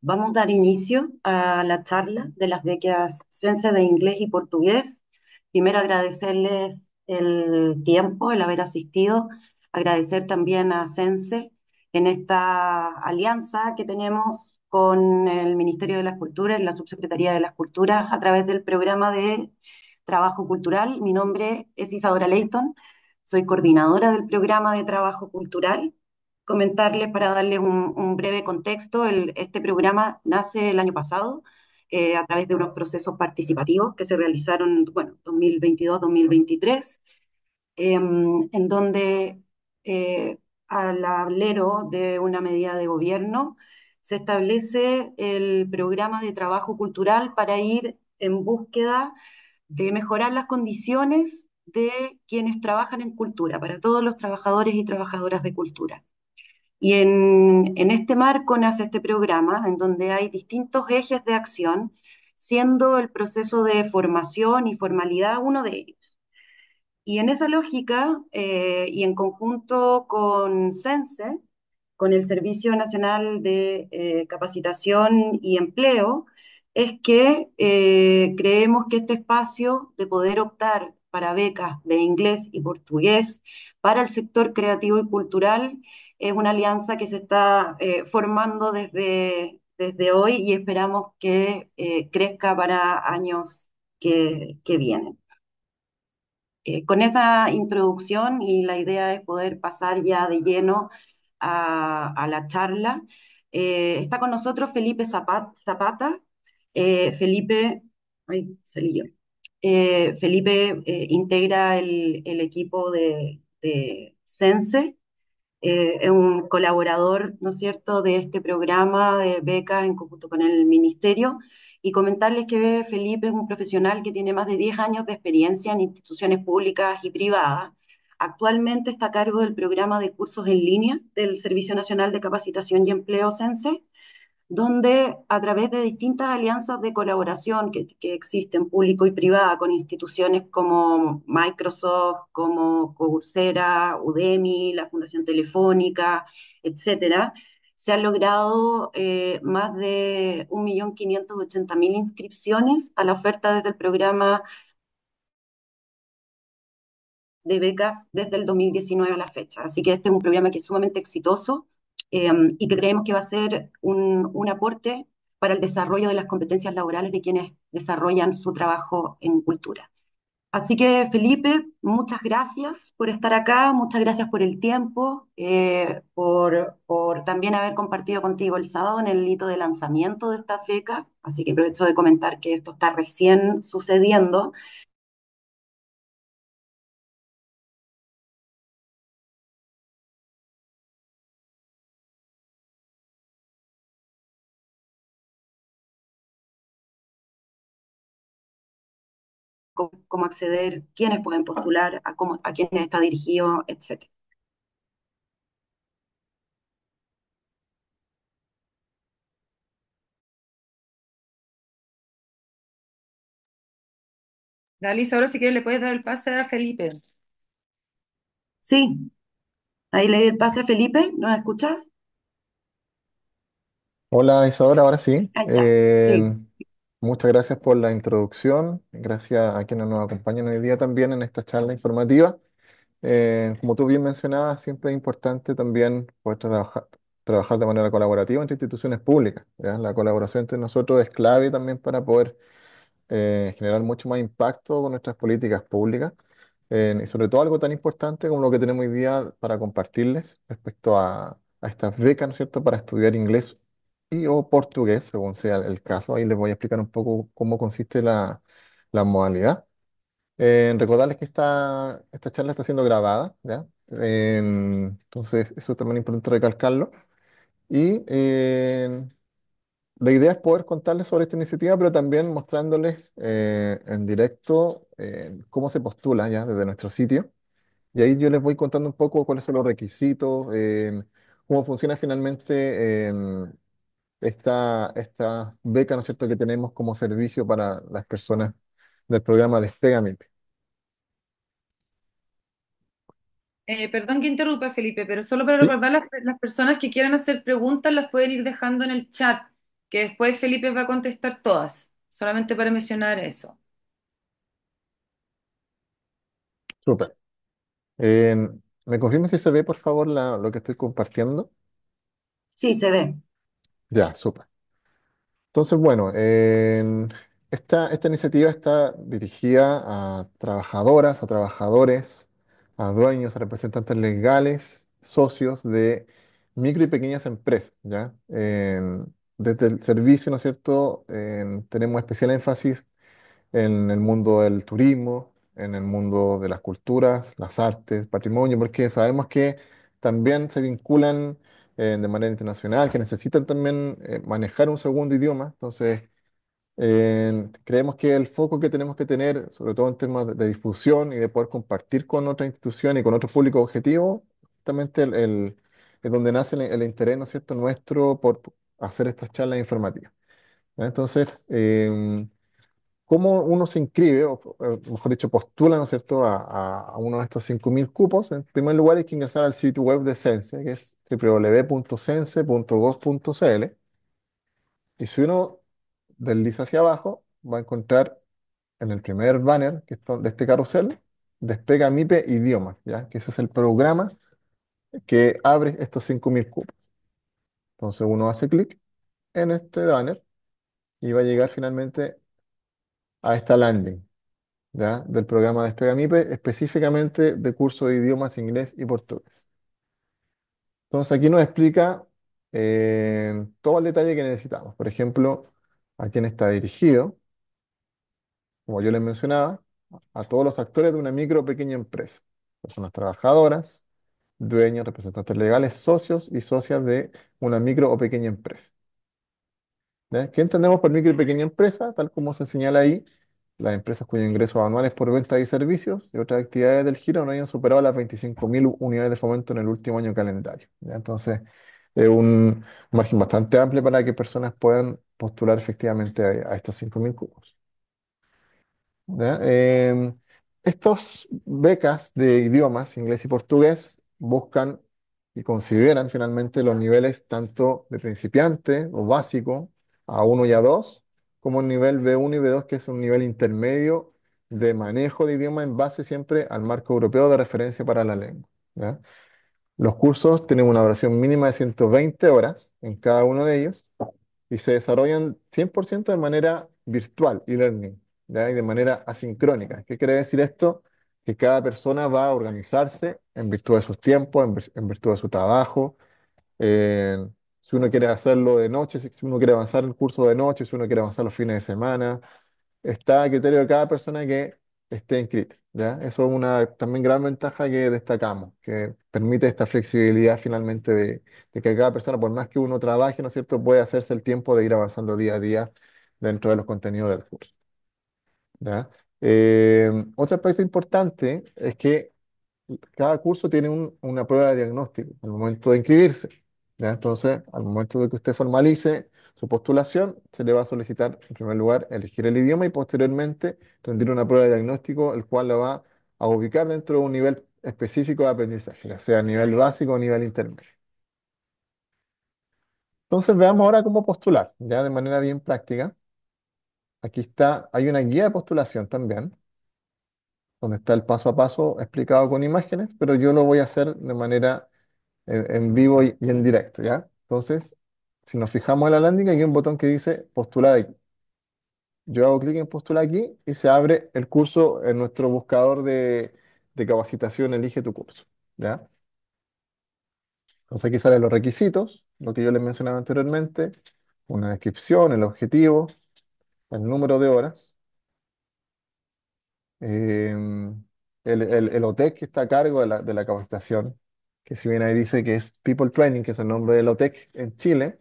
Vamos a dar inicio a la charla de las becas Sense de Inglés y Portugués. Primero agradecerles el tiempo, el haber asistido, agradecer también a Sense en esta alianza que tenemos con el Ministerio de las Culturas, la Subsecretaría de las Culturas, a través del programa de trabajo cultural. Mi nombre es Isadora Leighton, soy coordinadora del programa de trabajo cultural comentarles para darles un, breve contexto. este programa nace el año pasado eh, a través de unos procesos participativos que se realizaron, bueno, 2022-2023, em, en donde eh, al hablero de una medida de gobierno se establece el programa de trabajo cultural para ir en búsqueda de mejorar las condiciones de quienes trabajan en cultura, para todos los trabajadores y trabajadoras de cultura. Y en, este marco nace este programa, en donde hay distintos ejes de acción, siendo el proceso de formación y formalidad uno de ellos. Y en esa lógica, eh, y en conjunto con CENSE, con el Servicio Nacional de eh, Capacitación y Empleo, es que eh, creemos que este espacio de poder optar para becas de inglés y portugués para el sector creativo y cultural es una alianza que se está eh, formando desde, desde hoy y esperamos que eh, crezca para años que, vienen. Eh, con esa introducción y la idea es poder pasar ya de lleno a, la charla, está con nosotros Felipe Zapata. Felipe, Felipe integra el, equipo de, de Sense eh, es un colaborador, ¿no es cierto?, de este programa de beca en conjunto con el Ministerio. Y comentarles que Felipe es un profesional que tiene más de 10 años de experiencia en instituciones públicas y privadas. Actualmente está a cargo del programa de cursos en línea del Servicio Nacional de Capacitación y Empleo CENSE donde a través de distintas alianzas de colaboración que, existen público y privada con instituciones como Microsoft, como Coursera, Udemy, la Fundación Telefónica, etc., se han logrado eh, más de 1.580.000 inscripciones a la oferta desde el programa de becas desde el 2019 a la fecha. Así que este es un programa que es sumamente exitoso Em, y que creemos que va a ser un, aporte para el desarrollo de las competencias laborales de quienes desarrollan su trabajo en cultura. Así que Felipe, muchas gracias por estar acá, muchas gracias por el tiempo, eh, por, por también haber compartido contigo el sábado en el hito de lanzamiento de esta feca. Así que aprovecho de comentar que esto está recién sucediendo cómo, acceder, quiénes pueden postular, a, cómo, a está dirigido, etc. Dale, ahora si quieres le puedes dar el pase a Felipe. Sí, ahí le di el pase a Felipe, ¿nos escuchas? Hola Isadora, ahora sí. Ah, sí. Eh, Muchas gracias por la introducción, gracias a quienes nos acompañan hoy día también en esta charla informativa. Eh, como tú bien mencionabas, siempre es importante también poder trabajar, trabajar de manera colaborativa entre instituciones públicas. La colaboración entre nosotros es clave también para poder eh, generar mucho más impacto con nuestras políticas públicas eh, y sobre todo algo tan importante como lo que tenemos hoy día para compartirles respecto a, a estas becas, ¿no es cierto?, para estudiar inglés y o portugués, según sea el caso. Ahí les voy a explicar un poco cómo consiste la, modalidad. Eh, recordarles que esta, esta charla está siendo grabada, ¿ya? entonces, eso también es importante recalcarlo. Y eh, la idea es poder contarles sobre esta iniciativa, pero también mostrándoles eh, en directo cómo se postula ya desde nuestro sitio. Y ahí yo les voy contando un poco cuáles son los requisitos, cómo funciona finalmente esta, esta beca, ¿no cierto?, que tenemos como servicio para las personas del programa despegamip. Eh, perdón que interrumpa, Felipe, pero solo para recordar las, personas que quieran hacer preguntas las pueden ir dejando en el chat, que después Felipe va a contestar todas, solamente para mencionar eso. super eh, ¿me confirma si se ve, por favor, lo que estoy compartiendo? Sí, se ve. Ya, súper. Entonces, bueno, esta, iniciativa está dirigida a trabajadoras, a trabajadores, a dueños, a representantes legales, socios de micro y pequeñas empresas, ¿ya? desde el servicio, ¿no es cierto? tenemos especial énfasis en el mundo del turismo, en el mundo de las culturas, las artes, patrimonio, porque sabemos que también se vinculan eh, de manera internacional, que necesitan también eh, manejar un segundo idioma. Entonces, eh, creemos que el foco que tenemos que tener, sobre todo en temas de, difusión y de poder compartir con otra institución y con otro público objetivo, justamente el, es donde nace el, interés, ¿no es cierto?, nuestro por hacer estas charlas informativas. Entonces, em, cómo uno se inscribe, o mejor dicho, postula, ¿no es cierto?, a, uno de estos 5.000 cupos. En primer lugar, hay que ingresar al sitio web de Sense, que es www.sense.gov.cl. Y si uno desliza hacia abajo, va a encontrar en el primer banner que de este carrusel, Despega MIPE idioma, ¿ya? Que ese es el programa que abre estos 5.000 cupos. Entonces uno hace clic en este banner y va a llegar finalmente a esta landing del programa Despega MIPE, específicamente de curso de idiomas inglés y portugués. Entonces aquí nos explica eh, todo el detalle que necesitamos. Por ejemplo, a quién está dirigido, como yo les mencionaba, a todos los actores de una micro o pequeña empresa, personas trabajadoras, dueños, representantes legales, socios y socias de una micro o pequeña empresa. ¿Qué entendemos por micro y pequeña empresa? Tal como se señala ahí, las empresas cuyos ingresos anuales por ventas y servicios y otras actividades del giro no hayan superado las 25.000 unidades de fomento en el último año calendario. Entonces, es un margen bastante amplio para que personas puedan postular efectivamente a, estos 5.000 cupos. Em, estas becas de idiomas, inglés y portugués, buscan y consideran finalmente los niveles tanto de principiante o básico a1 y A2, como el nivel B1 y B2, que es un nivel intermedio de manejo de idioma en base siempre al marco europeo de referencia para la lengua. Los cursos tienen una duración mínima de 120 horas en cada uno de ellos y se desarrollan 100% de manera virtual y e learning ¿ya? y de manera asincrónica. ¿Qué quiere decir esto? Que cada persona va a organizarse en virtud de sus tiempos, en, en virtud de su trabajo, en si uno quiere hacerlo de noche, si uno quiere avanzar el curso de noche, si uno quiere avanzar los fines de semana. Está a criterio de cada persona que esté inscrita, ¿ya? Eso es una también gran ventaja que destacamos, que permite esta flexibilidad finalmente de, que cada persona, por más que uno trabaje, ¿no es cierto?, puede hacerse el tiempo de ir avanzando día a día dentro de los contenidos del curso, ¿ya? Eh, otro aspecto importante es que cada curso tiene una prueba de diagnóstico al momento de inscribirse. Entonces, al momento de que usted formalice su postulación, se le va a solicitar, en primer lugar, elegir el idioma y posteriormente rendir una prueba de diagnóstico, el cual lo va a ubicar dentro de un nivel específico de aprendizaje, ya sea a nivel básico o nivel intermedio. Entonces, veamos ahora cómo postular, ya de manera bien práctica. Aquí está, hay una guía de postulación también, donde está el paso a paso explicado con imágenes, pero yo lo voy a hacer de manera en, vivo y, en directo, ¿ya? Entonces, si nos fijamos en la landing, hay un botón que dice postular aquí. Yo hago clic en postular aquí y se abre el curso en nuestro buscador de, capacitación Elige tu curso, ¿ya? Entonces aquí salen los requisitos, lo que yo les mencionaba anteriormente, una descripción, el objetivo, el número de horas, em, el, el, OTEC que está a cargo de la, de la capacitación, que si bien ahí dice que es People Training, que es el nombre de la e en Chile,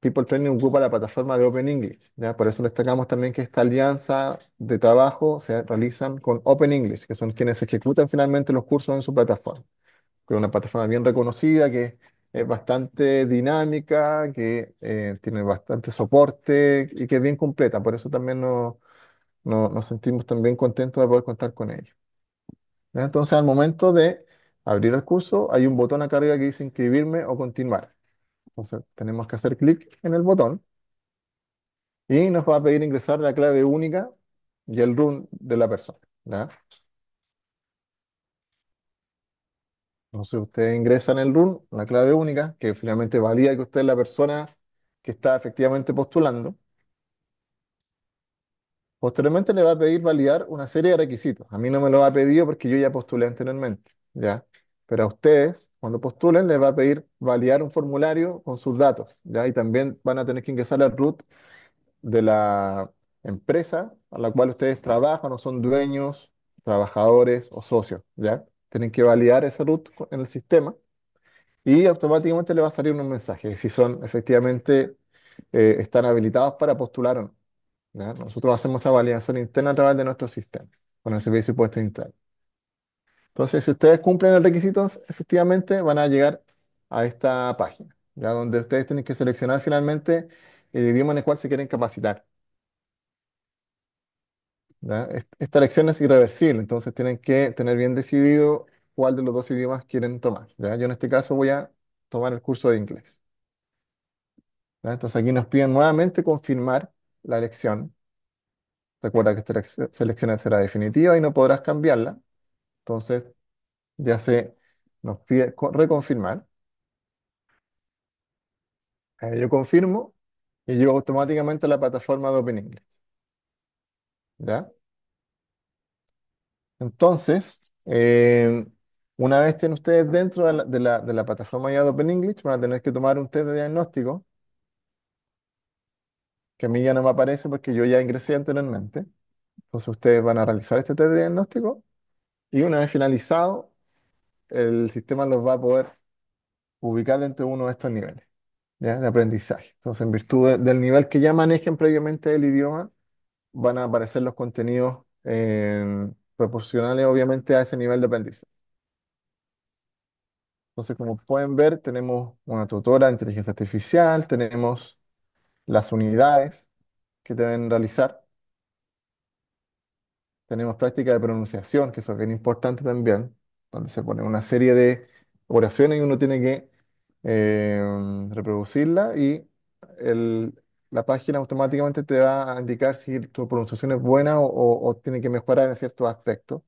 People Training ocupa la plataforma de Open English, ¿ya? Por eso destacamos también que esta alianza de trabajo se realizan con Open English, que son quienes ejecutan finalmente los cursos en su plataforma, que es una plataforma bien reconocida, que es bastante dinámica, que eh, tiene bastante soporte y que es bien completa. Por eso también nos, nos sentimos también contentos de poder contar con ellos. Entonces, al momento de abrir el curso, hay un botón acá arriba que dice inscribirme o continuar. Entonces tenemos que hacer clic en el botón y nos va a pedir ingresar la clave única y el RUN de la persona. No usted ingresa en el RUN, la clave única, que finalmente valida que usted es la persona que está efectivamente postulando. Posteriormente le va a pedir validar una serie de requisitos. A mí no me lo ha pedido porque yo ya postulé anteriormente. ¿ya? Pero a ustedes, cuando postulen, les va a pedir validar un formulario con sus datos, ¿ya? Y también van a tener que ingresar al root de la empresa a la cual ustedes trabajan o son dueños, trabajadores o socios, ¿ya? Tienen que validar ese root en el sistema y automáticamente les va a salir un mensaje si son efectivamente eh, están habilitados para postular o no. ¿ya? Nosotros hacemos esa validación interna a través de nuestro sistema, con el servicio de impuestos entonces, si ustedes cumplen el requisito, efectivamente van a llegar a esta página, donde ustedes tienen que seleccionar finalmente el idioma en el cual se quieren capacitar. Esta lección es irreversible, entonces tienen que tener bien decidido cuál de los dos idiomas quieren tomar. Yo en este caso voy a tomar el curso de inglés. Entonces aquí nos piden nuevamente confirmar la elección. Recuerda que esta selección será definitiva y no podrás cambiarla. Entonces, ya se nos pide reconfirmar. Ahí eh, yo confirmo y llego automáticamente a la plataforma de Open English. ¿Ya? Entonces, eh, una vez estén ustedes dentro de la, plataforma ya de Open English, van a tener que tomar un test de diagnóstico, que a mí ya no me aparece porque yo ya ingresé anteriormente. Entonces, ustedes van a realizar este test de diagnóstico y una vez finalizado, el sistema los va a poder ubicar dentro de uno de estos niveles de aprendizaje. Entonces, en virtud del nivel que ya manejen previamente el idioma, van a aparecer los contenidos proporcionales, obviamente, a ese nivel de aprendizaje. Entonces, como pueden ver, tenemos una tutora de inteligencia artificial, tenemos las unidades que deben realizar. Tenemos práctica de pronunciación, que eso es bien importante también, donde se pone una serie de oraciones y uno tiene que em, reproducirla y la página automáticamente te va a indicar si tu pronunciación es buena o, tiene que mejorar en ciertos aspectos.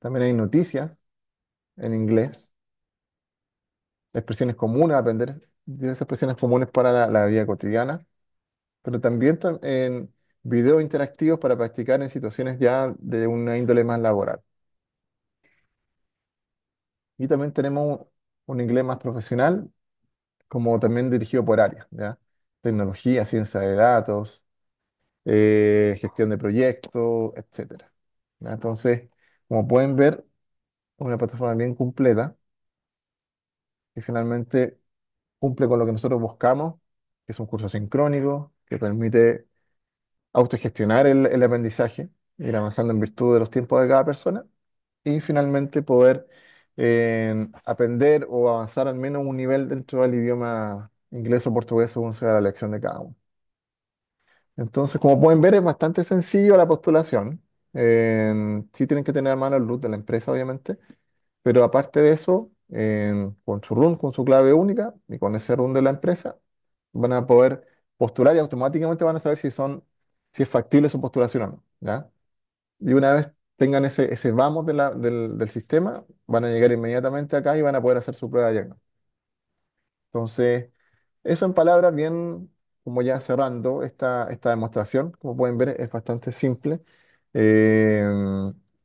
También hay noticias en inglés, expresiones comunes, aprender diversas expresiones comunes para la, vida cotidiana, pero también en Videos interactivos para practicar en situaciones ya de una índole más laboral. Y también tenemos un inglés más profesional, como también dirigido por áreas, ¿ya? Tecnología, ciencia de datos, eh, gestión de proyectos, etc. Entonces, como pueden ver, una plataforma bien completa que finalmente cumple con lo que nosotros buscamos, que es un curso sincrónico, que permite autogestionar el, el aprendizaje, ir avanzando en virtud de los tiempos de cada persona y finalmente poder eh, aprender o avanzar al menos un nivel dentro del idioma inglés o portugués según sea la lección de cada uno. Entonces, como pueden ver, es bastante sencillo la postulación. sí tienen que tener a mano el root de la empresa, obviamente, pero aparte de eso, con su run con su clave única y con ese run de la empresa, van a poder postular y automáticamente van a saber si son si es factible su postulación o no, ¿ya? Y una vez tengan ese, ese vamos de la- del, del sistema, van a llegar inmediatamente acá y van a poder hacer su prueba de Entonces, eso en palabras bien, como ya cerrando esta, esta demostración, como pueden ver, es bastante simple. Eh,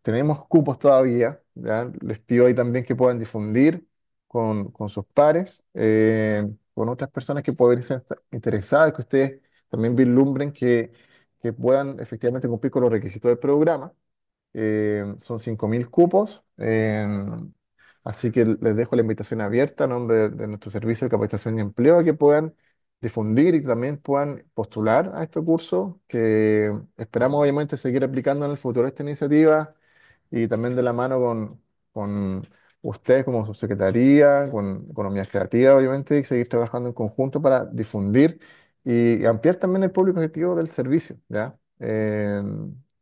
tenemos cupos todavía, ¿ya? Les pido ahí también que puedan difundir con, con sus pares, eh, con otras personas que puedan ser interesadas, que ustedes también vislumbren que que puedan efectivamente cumplir con los requisitos del programa. Eh, son 5.000 cupos, em, así que les dejo la invitación abierta a nombre de, nuestro servicio de capacitación y empleo que puedan difundir y también puedan postular a este curso, que esperamos obviamente seguir aplicando en el futuro esta iniciativa y también de la mano con, con ustedes como subsecretaría, con Economía Creativa obviamente, y seguir trabajando en conjunto para difundir y ampliar también el público objetivo del servicio, ¿ya? Eh,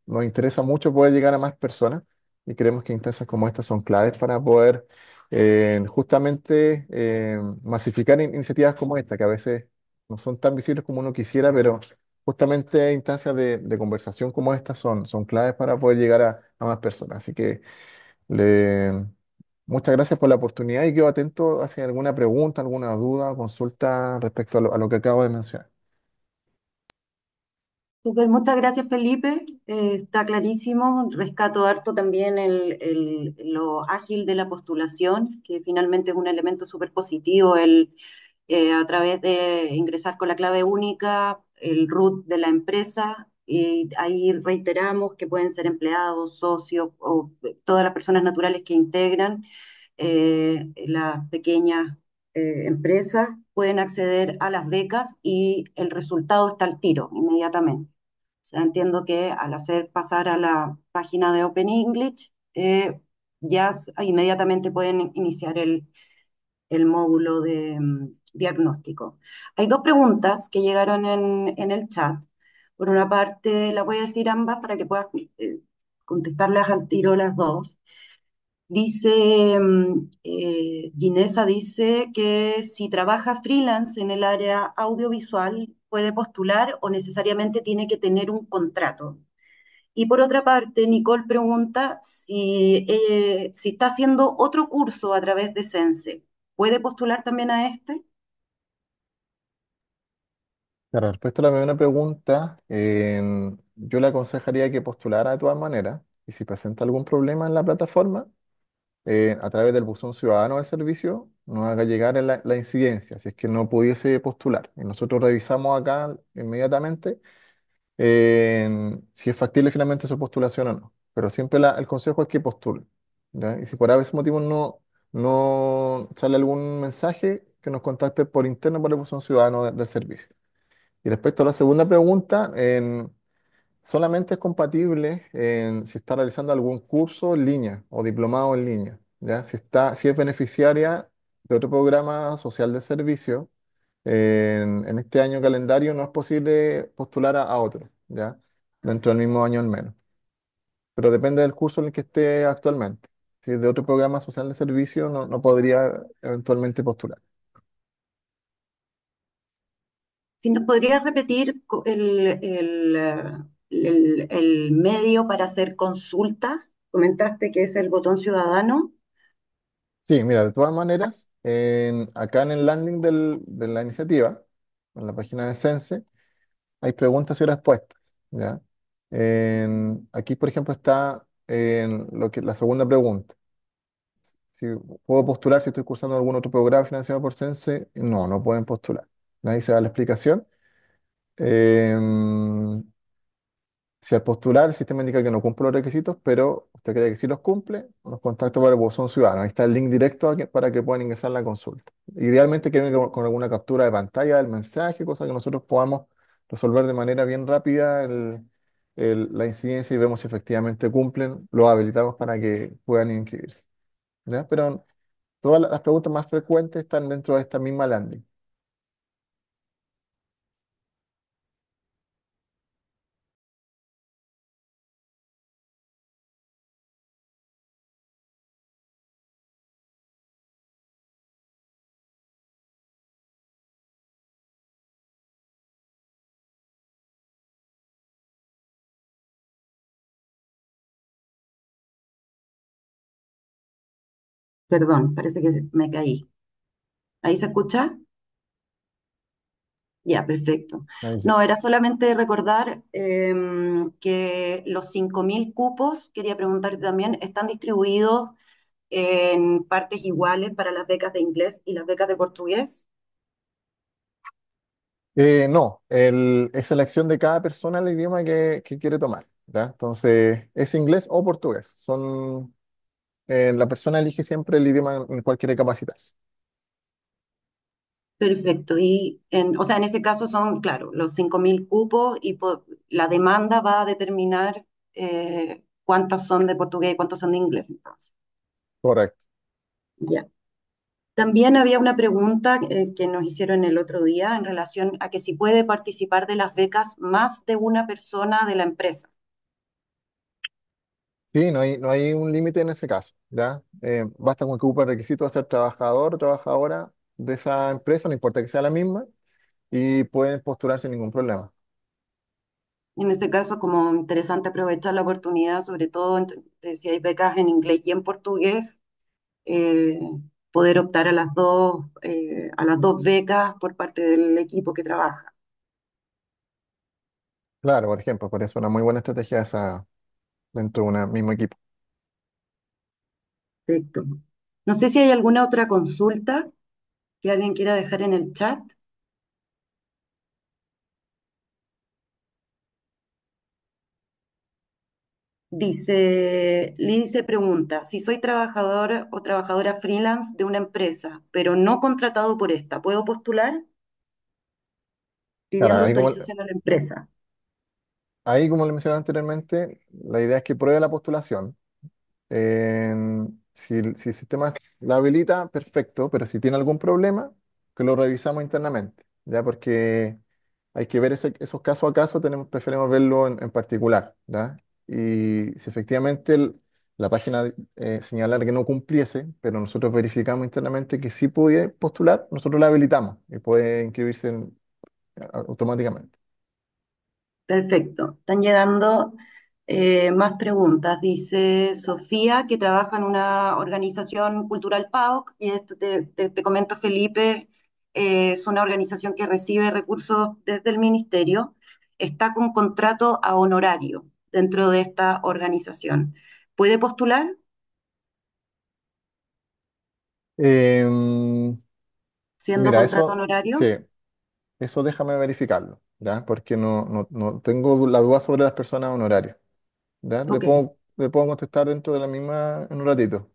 nos interesa mucho poder llegar a más personas y creemos que instancias como estas son claves para poder eh, justamente eh, masificar iniciativas como esta, que a veces no son tan visibles como uno quisiera, pero justamente instancias de, conversación como estas son, son claves para poder llegar a, más personas. Así que muchas gracias por la oportunidad y quedo atento a si hay alguna pregunta, alguna duda o consulta respecto a lo que acabo de mencionar muchas gracias Felipe, eh, está clarísimo, rescato harto también lo ágil de la postulación, que finalmente es un elemento súper positivo, el, eh, a través de ingresar con la clave única, el root de la empresa, y ahí reiteramos que pueden ser empleados, socios o todas las personas naturales que integran eh, las pequeñas empresas pueden acceder a las becas y el resultado está al tiro inmediatamente entiendo que al hacer pasar a la página de Open English, eh, ya inmediatamente pueden iniciar el, módulo de mm, diagnóstico. Hay dos preguntas que llegaron en, el chat. Por una parte, las voy a decir ambas para que puedas eh, contestarlas al tiro las dos. Dice, mm, eh, Ginesa dice que si trabaja freelance en el área audiovisual puede postular o necesariamente tiene que tener un contrato. Y por otra parte, Nicole pregunta si, eh, está haciendo otro curso a través de Sense. ¿Puede postular también a este? la respuesta a la misma pregunta, em, yo le aconsejaría que postulara de todas maneras y si presenta algún problema en la plataforma, eh, a través del buzón ciudadano del servicio nos haga llegar la, la incidencia, si es que no pudiese postular. Y nosotros revisamos acá inmediatamente eh, si es factible finalmente su postulación o no. Pero siempre el consejo es que postule. Y si por ese motivo no, no sale algún mensaje, que nos contacte por interno por el buzón ciudadano del servicio. Y respecto a la segunda pregunta, solamente es compatible si está realizando algún curso en línea o diplomado en línea. Si está, si es beneficiaria de otro programa social de servicio, en, este año calendario no es posible postular a, otro, ¿ya? Dentro del mismo año al menos. Pero depende del curso en el que esté actualmente. Si es de otro programa social de servicio, no, podría eventualmente postular. Si nos podría repetir el, el- el medio para hacer consultas, comentaste que es el botón ciudadano. Sí, mira, de todas maneras, acá en el landing de la iniciativa, en la página de Sense, hay preguntas y respuestas, ¿ya? aquí, por ejemplo, está la segunda pregunta. puedo postular si estoy cursando algún otro programa financiado por Sense, no, no pueden postular. Ahí se da la explicación. Em, si al postular el sistema indica que no cumple los requisitos, pero usted cree que sí los cumple, nos contacta por el buzón ciudadano. Ahí está el link directo para que puedan ingresar la consulta. Idealmente que venga con, alguna captura de pantalla del mensaje, cosa que nosotros podamos resolver de manera bien rápida la incidencia y vemos si efectivamente cumplen, los habilitamos para que puedan inscribirse. Pero todas las preguntas más frecuentes están dentro de esta misma landing. Perdón, parece que me caí. ¿Ahí se escucha? Ya, perfecto. No, era solamente recordar em, que los 5.000 cupos, quería preguntarte también, están distribuidos en partes iguales para las becas de inglés y las becas de portugués. Eh, no, el- es elección de cada persona el idioma que, quiere tomar, Entonces, es inglés o portugués. Son eh, la persona elige siempre el idioma en el cual quiere capacitarse. Perfecto. Y, en, o sea, en ese caso son, claro, los 5.000 cupos y la demanda va a determinar eh, cuántas cuántos son de portugués y cuántos son de inglés, Correcto. Ya. También había una pregunta eh, que nos hicieron el otro día en relación a que si puede participar de las becas más de una persona de la empresa. Sí, no hay, un límite en ese caso, ¿ya? Eh, basta con que ocupe el requisito de ser trabajador o trabajadora de esa empresa, no importa que sea la misma, y pueden postular sin ningún problema. En ese caso, como interesante aprovechar la oportunidad, sobre todo si hay becas en inglés y en portugués, eh, poder optar a las dos, eh, a las dos becas por parte del equipo que trabaja. Claro, por ejemplo, por eso es una muy buena estrategia esa, dentro de un mismo equipo. Perfecto. No sé si hay alguna otra consulta que alguien quiera dejar en el chat. Dice, se pregunta, si soy trabajador o trabajadora freelance de una empresa, pero no contratado por esta, ¿puedo postular? Y la autorización a la empresa ahí, como le mencionaba anteriormente, la idea es que pruebe la postulación. si, el sistema la habilita, perfecto, pero si tiene algún problema, que lo revisamos internamente, ¿ya? Porque hay que ver esos casos a caso, tenemos, preferimos verlo en, particular, Y si efectivamente la página eh, señala que no cumpliese, pero nosotros verificamos internamente que sí pudiera postular, nosotros la habilitamos y puede inscribirse automáticamente. Perfecto. Están llegando eh, más preguntas. Dice Sofía, que trabaja en una organización cultural PAOC, y esto te, comento, Felipe, eh, es una organización que recibe recursos desde el ministerio, está con contrato a honorario dentro de esta organización. ¿Puede postular? Em, Siendo contrato a honorario. Sí, eso déjame verificarlo. Porque no, tengo la duda sobre las personas honorarias, ¿ya? Le puedo, contestar dentro de la misma en un ratito.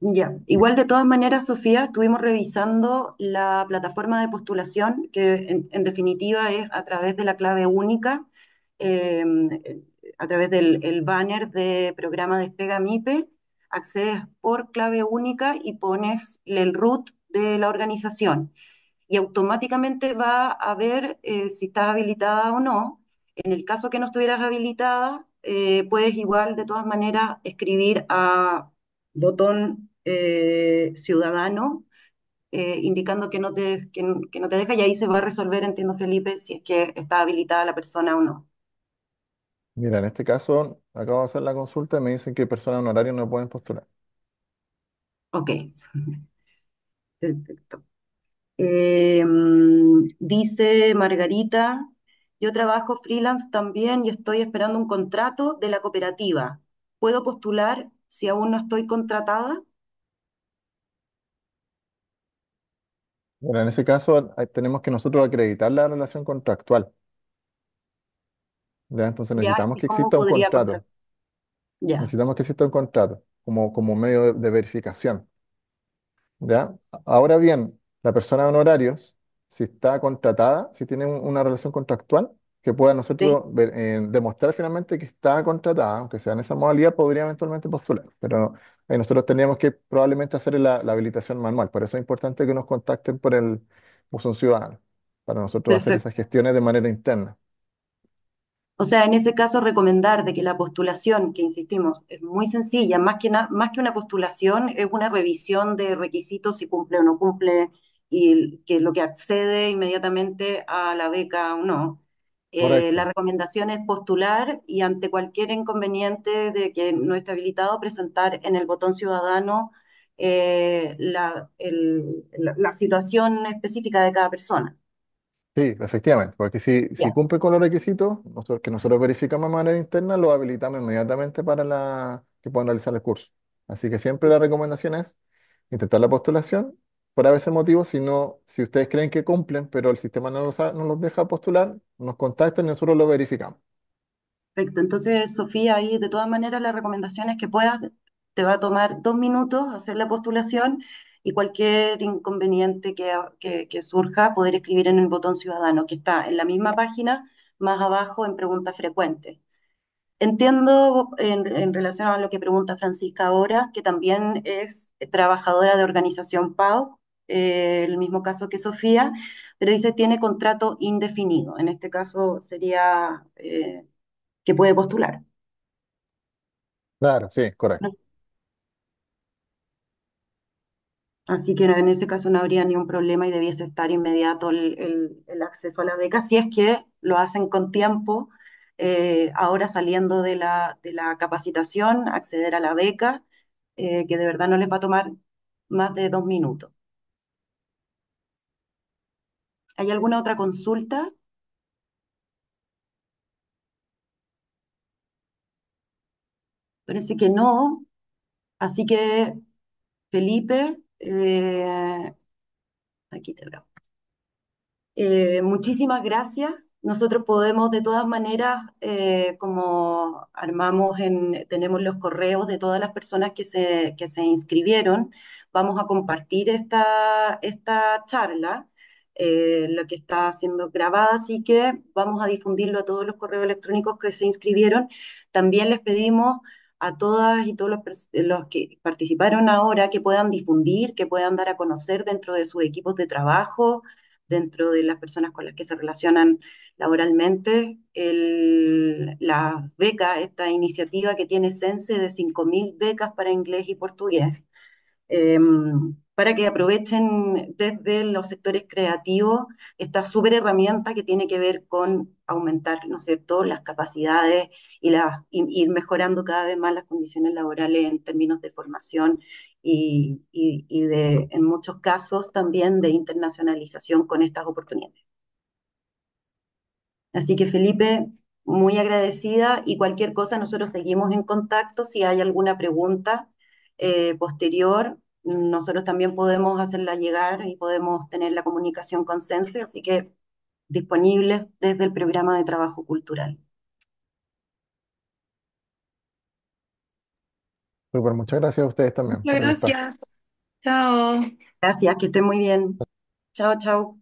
ya. Igual de todas maneras, Sofía, estuvimos revisando la plataforma de postulación, que en, definitiva es a través de la clave única, em, a través del banner de programa Despega MIPE, accedes por clave única y pones el root de la organización y automáticamente va a ver eh, si estás habilitada o no. En el caso que no estuvieras habilitada, eh, puedes igual de todas maneras escribir a botón eh, ciudadano indicando que no, te, no te deja y ahí se va a resolver, entiendo Felipe, si es que está habilitada la persona o no. Mira, en este caso acabo de hacer la consulta y me dicen que personas honorarias no pueden postular. Ok, perfecto. Eh, mm, dice Margarita, yo trabajo freelance también y estoy esperando un contrato de la cooperativa. ¿Puedo postular si aún no estoy contratada? Bueno, en ese caso tenemos que nosotros acreditar la relación contractual. ¿Ya? Entonces necesitamos que exista un contrato. Necesitamos que exista un contrato como, como medio de, verificación. ¿Ya? Ahora bien, la persona de honorarios, si está contratada, si tiene una relación contractual, que pueda nosotros eh, demostrar finalmente que está contratada, aunque sea en esa modalidad, podría eventualmente postular. Pero nosotros tendríamos que probablemente hacer la, habilitación manual. Por eso es importante que nos contacten por el buzón ciudadano, para nosotros hacer esas gestiones de manera interna. O sea, en ese caso, recomendar de que la postulación, que insistimos, es muy sencilla, más que, más que una postulación, es una revisión de requisitos, si cumple o no cumple y que lo que accede inmediatamente a la beca o no. Eh, la recomendación es postular y ante cualquier inconveniente de que no esté habilitado, presentar en el botón ciudadano eh, la, la, situación específica de cada persona. Sí, efectivamente, porque si, si cumple con los requisitos nosotros, que nosotros verificamos de manera interna, lo habilitamos inmediatamente para la, que puedan realizar el curso. Así que siempre la recomendación es intentar la postulación por a ese motivo, sino si ustedes creen que cumplen, pero el sistema no los, no deja postular, nos contactan y nosotros lo verificamos. Perfecto. Entonces, Sofía, ahí de todas maneras la recomendación es que puedas, te va a tomar dos minutos hacer la postulación y cualquier inconveniente que, surja, poder escribir en el botón ciudadano, que está en la misma página, más abajo en preguntas frecuentes. Entiendo en relación a lo que pregunta Francisca ahora, que también es trabajadora de organización PAO eh, el mismo caso que Sofía, pero dice tiene contrato indefinido. En este caso sería eh, que puede postular. Claro, sí, correcto. Así que en ese caso no habría ni un problema y debiese estar inmediato el, acceso a la beca, si es que lo hacen con tiempo, eh, ahora saliendo de la, capacitación, acceder a la beca, que de verdad no les va a tomar más de dos minutos. ¿Hay alguna otra consulta? Parece que no. Así que, Felipe, eh, aquí te veo. Eh, muchísimas gracias. Nosotros podemos, de todas maneras, eh, como armamos en, tenemos los correos de todas las personas que se, que se inscribieron, vamos a compartir esta, esta charla eh, lo que está siendo grabada, así que vamos a difundirlo a todos los correos electrónicos que se inscribieron. También les pedimos a todas y todos los, que participaron ahora que puedan difundir, que puedan dar a conocer dentro de sus equipos de trabajo, dentro de las personas con las que se relacionan laboralmente, la beca, esta iniciativa que tiene Sense de 5.000 becas para inglés y portugués. Em, para que aprovechen desde los sectores creativos esta súper herramienta que tiene que ver con aumentar, ¿no cierto?, las capacidades y, ir mejorando cada vez más las condiciones laborales en términos de formación y, de, en muchos casos también de internacionalización con estas oportunidades. Así que Felipe, muy agradecida y cualquier cosa nosotros seguimos en contacto si hay alguna pregunta eh, posterior nosotros también podemos hacerla llegar y podemos tener la comunicación con Sense, así que disponibles desde el programa de trabajo cultural. muchas gracias a ustedes también. Muchas gracias. Chao. Gracias, que estén muy bien. Chao, chao.